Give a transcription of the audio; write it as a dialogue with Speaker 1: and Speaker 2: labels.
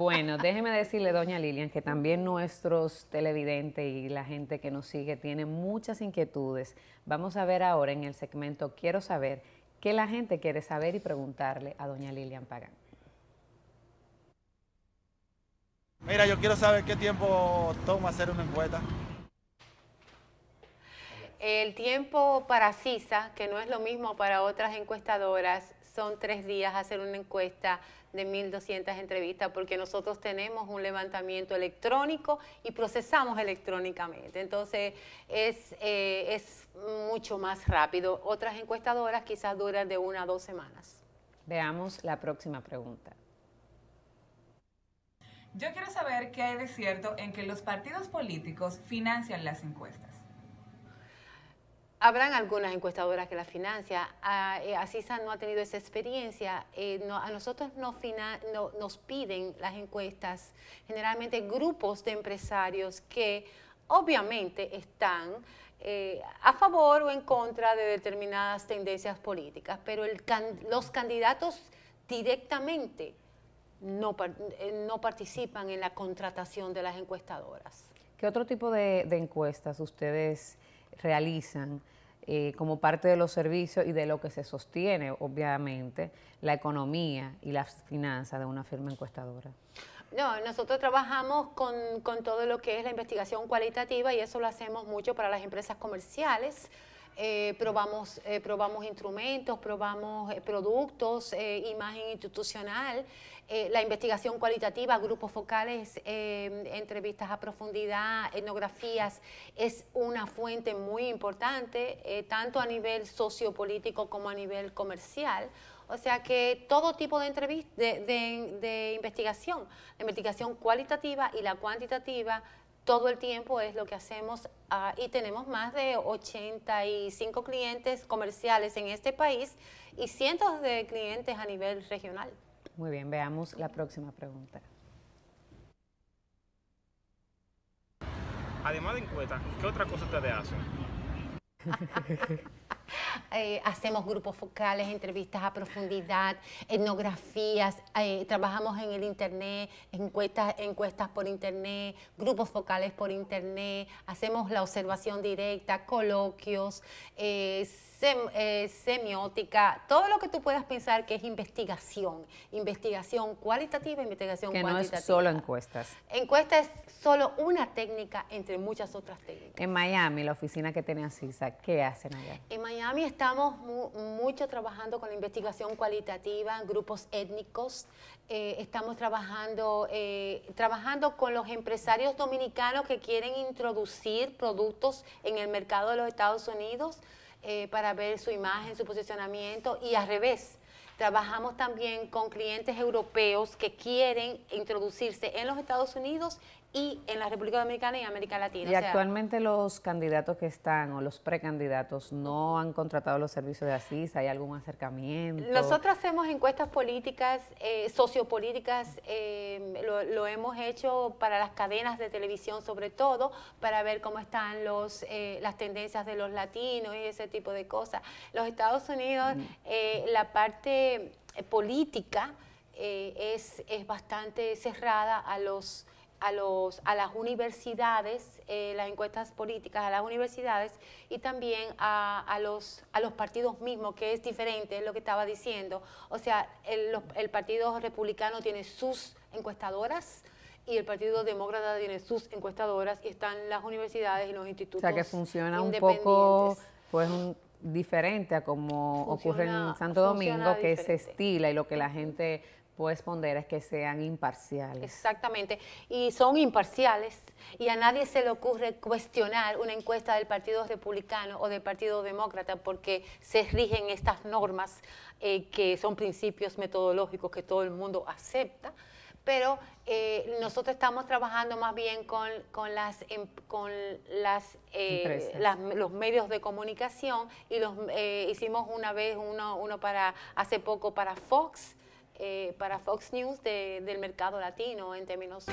Speaker 1: Bueno, déjeme decirle, doña Lilian, que también nuestros televidentes y la gente que nos sigue tiene muchas inquietudes. Vamos a ver ahora en el segmento Quiero saber qué la gente quiere saber y preguntarle a doña Lilian Pagán. Mira, yo quiero saber qué tiempo toma hacer una encuesta.
Speaker 2: El tiempo para CISA, que no es lo mismo para otras encuestadoras, son tres días hacer una encuesta de 1.200 entrevistas porque nosotros tenemos un levantamiento electrónico y procesamos electrónicamente. Entonces es, eh, es mucho más rápido. Otras encuestadoras quizás duran de
Speaker 1: una a dos semanas. Veamos la próxima pregunta. Yo quiero saber qué hay de cierto en que los partidos políticos financian las encuestas.
Speaker 2: Habrán algunas encuestadoras que la financian. Ah, eh, Asisa no ha tenido esa experiencia. Eh, a nosotros nos, piden las encuestas generalmente grupos de empresarios que obviamente están eh, a favor o en contra de determinadas tendencias políticas, pero el los candidatos directamente no, participan en la contratación de las encuestadoras.
Speaker 1: ¿Qué otro tipo de encuestas ustedes realizan eh, como parte de los servicios y de lo que se sostiene, obviamente, la economía y las finanzas de una firma encuestadora.
Speaker 2: No, nosotros trabajamos con, con, todo lo que es la investigación cualitativa y eso lo hacemos mucho para las empresas comerciales eh, probamos, eh, probamos instrumentos, probamos eh, productos, imagen institucional, la investigación cualitativa, grupos focales, entrevistas a profundidad, etnografías, es una fuente muy importante, tanto a nivel sociopolítico como a nivel comercial. O sea que todo tipo de, de investigación, la investigación cualitativa y la cuantitativa todo el tiempo es lo que hacemos ah, y tenemos más de 85 clientes comerciales en este país y cientos de clientes a nivel regional.
Speaker 1: Muy bien, veamos la próxima pregunta. Además de encuesta, ¿qué otra cosa te hacen?
Speaker 2: Eh, hacemos grupos focales, entrevistas a profundidad, etnografías, eh, trabajamos en el internet, encuestas, encuestas por internet, grupos focales por internet, hacemos la observación directa, coloquios, eh, semiótica, todo lo que tú puedas pensar que es investigación, investigación cualitativa, investigación que No es solo
Speaker 1: encuestas.
Speaker 2: Encuesta es solo una técnica entre muchas otras
Speaker 1: técnicas. En Miami, la oficina que tiene CISA, ¿qué hacen allá?
Speaker 2: En Miami estamos mucho trabajando con la investigación cualitativa, grupos étnicos, eh, estamos trabajando, eh, trabajando con los empresarios dominicanos que quieren introducir productos en el mercado de los Estados Unidos eh, para ver su imagen, su posicionamiento y al revés. Trabajamos también con clientes europeos que quieren introducirse en los Estados Unidos y en la República Dominicana y América Latina. Y actualmente
Speaker 1: los candidatos que están o los precandidatos no han contratado los servicios de ASIS, ¿hay algún acercamiento? Nosotros
Speaker 2: hacemos encuestas políticas, eh, sociopolíticas, eh, lo, hemos hecho para las cadenas de televisión sobre todo, para ver cómo están los, eh, las tendencias de los latinos y ese tipo de cosas. Los Estados Unidos, mm. la parte política es, es bastante cerrada a los a, los, a las universidades, eh, las encuestas políticas a las universidades y también a, los, a los partidos mismos, que es diferente, es lo que estaba diciendo. O sea, el, Partido Republicano tiene sus encuestadoras, y el Partido Demócrata tiene sus encuestadoras y están las universidades y los institutos. O sea que funciona un poco,
Speaker 1: pues diferente a como ocurre en Santo Domingo, que es se estila y lo que la gente responder es que sean imparciales.
Speaker 2: Exactamente, y son imparciales y a nadie se le ocurre cuestionar una encuesta del Partido Republicano o del Partido Demócrata porque se rigen estas normas eh, que son principios metodológicos que todo el mundo acepta pero eh, nosotros estamos trabajando más bien con, las, em, con eh, las, los medios de comunicación y los hicimos una vez uno, uno para hace poco para Fox eh, para Fox News del mercado latino en términos...